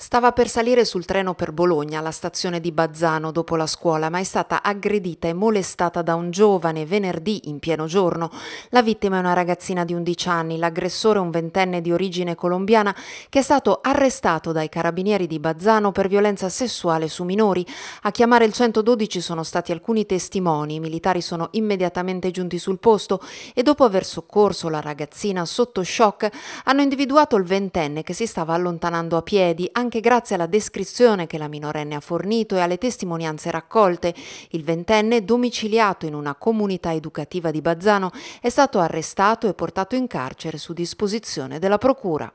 Stava per salire sul treno per Bologna alla stazione di Bazzano dopo la scuola, ma è stata aggredita e molestata da un giovane venerdì in pieno giorno. La vittima è una ragazzina di 11 anni, l'aggressore un ventenne di origine colombiana che è stato arrestato dai carabinieri di Bazzano per violenza sessuale su minori. A chiamare il 112 sono stati alcuni testimoni, i militari sono immediatamente giunti sul posto e dopo aver soccorso la ragazzina sotto shock hanno individuato il ventenne che si stava allontanando a piedi anche anche grazie alla descrizione che la minorenne ha fornito e alle testimonianze raccolte. Il ventenne, domiciliato in una comunità educativa di Bazzano, è stato arrestato e portato in carcere su disposizione della Procura.